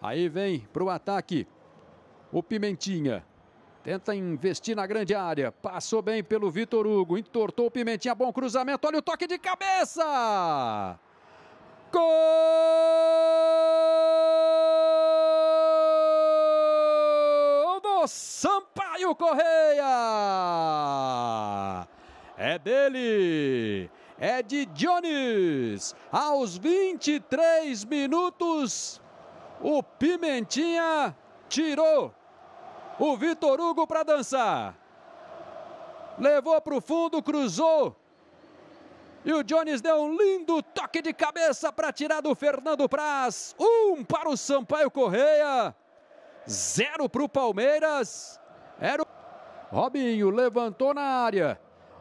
Aí vem para o ataque o Pimentinha. Tenta investir na grande área. Passou bem pelo Vitor Hugo. Entortou o Pimentinha. Bom cruzamento. Olha o toque de cabeça. Gol do Sampaio Correia. É dele. É de Jones. Aos 23 minutos o Pimentinha tirou o Vitor Hugo para dançar. Levou para o fundo, cruzou. E o Jones deu um lindo toque de cabeça para tirar do Fernando Praz. Um para o Sampaio Correia. Zero para o Palmeiras. Era o Robinho, levantou na área.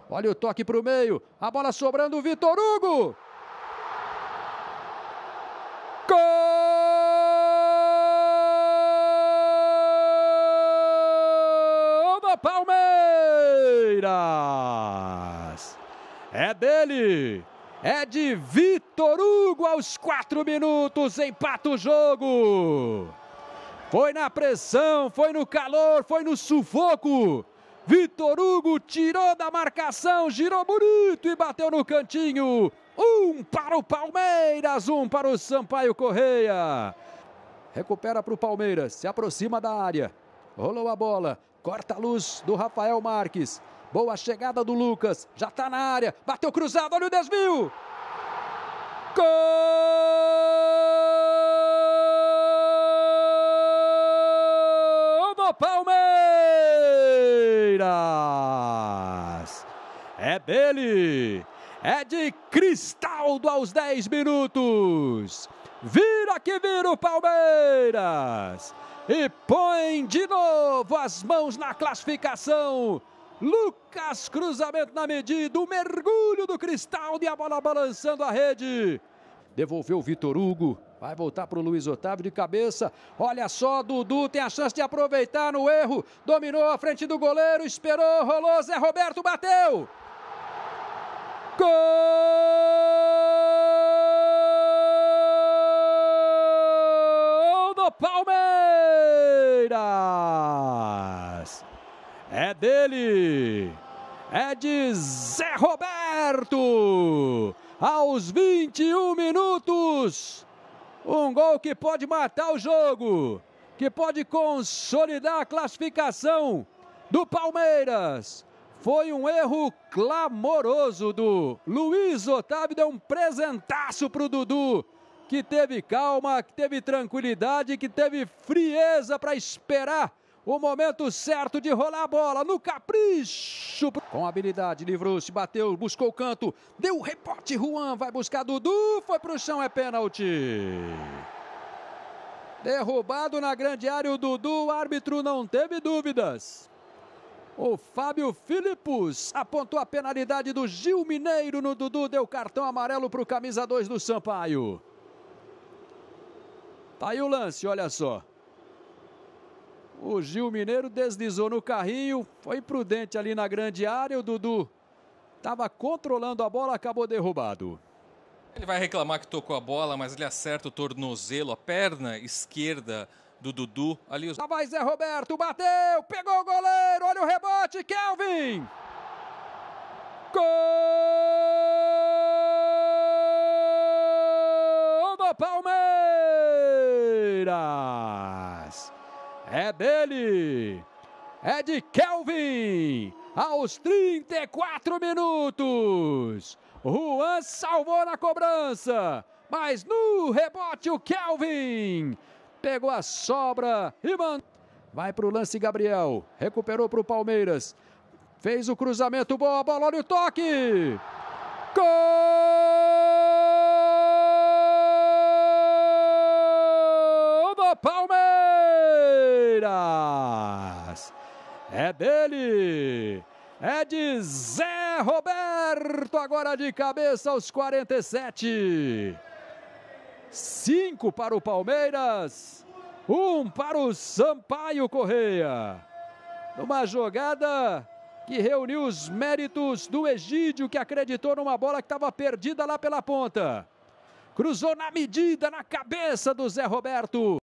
Olha o toque para o meio. A bola sobrando, Vitor Hugo. Palmeiras. É dele! É de Vitor Hugo aos quatro minutos, empata o jogo! Foi na pressão, foi no calor, foi no sufoco. Vitor Hugo tirou da marcação, girou bonito e bateu no cantinho. Um para o Palmeiras, um para o Sampaio Correia. Recupera para o Palmeiras, se aproxima da área. Rolou a bola, corta a luz do Rafael Marques. Boa chegada do Lucas. Já está na área. Bateu cruzado. Olha o desvio. Gol do Palmeiras. É dele. É de Cristaldo aos 10 minutos. Vira que vira o Palmeiras. E põe de novo as mãos na classificação. Lucas, cruzamento na medida, o mergulho do cristal e a bola balançando a rede. Devolveu o Vitor Hugo, vai voltar para o Luiz Otávio de cabeça. Olha só, Dudu tem a chance de aproveitar no erro. Dominou à frente do goleiro, esperou, rolou, Zé Roberto bateu. Gol do Palmeiras! É dele! É de Zé Roberto! Aos 21 minutos! Um gol que pode matar o jogo, que pode consolidar a classificação do Palmeiras. Foi um erro clamoroso do Luiz Otávio, deu um presentaço pro Dudu, que teve calma, que teve tranquilidade, que teve frieza para esperar o momento certo de rolar a bola no capricho. Com habilidade, livrou-se, bateu, buscou o canto. Deu o reporte, Juan vai buscar Dudu. Foi pro chão, é pênalti. Derrubado na grande área o Dudu, o árbitro não teve dúvidas. O Fábio Filipos apontou a penalidade do Gil Mineiro no Dudu, deu cartão amarelo para o camisa 2 do Sampaio. Tá aí o lance, olha só. O Gil Mineiro deslizou no carrinho, foi prudente ali na grande área. O Dudu estava controlando a bola, acabou derrubado. Ele vai reclamar que tocou a bola, mas ele acerta o tornozelo, a perna esquerda do Dudu. Ali os... vai Zé Roberto, bateu, pegou o goleiro, olha o rebote, Kelvin! Gol do Palmeiras! É dele! É de Kelvin! Aos 34 minutos! Juan salvou na cobrança, mas no rebote o Kelvin pegou a sobra e mandou. Vai para o lance Gabriel, recuperou para o Palmeiras, fez o cruzamento, boa bola, olha o toque! Gol! É dele! É de Zé Roberto, agora de cabeça aos 47. Cinco para o Palmeiras, um para o Sampaio Correia. Numa jogada que reuniu os méritos do Egídio, que acreditou numa bola que estava perdida lá pela ponta. Cruzou na medida, na cabeça do Zé Roberto.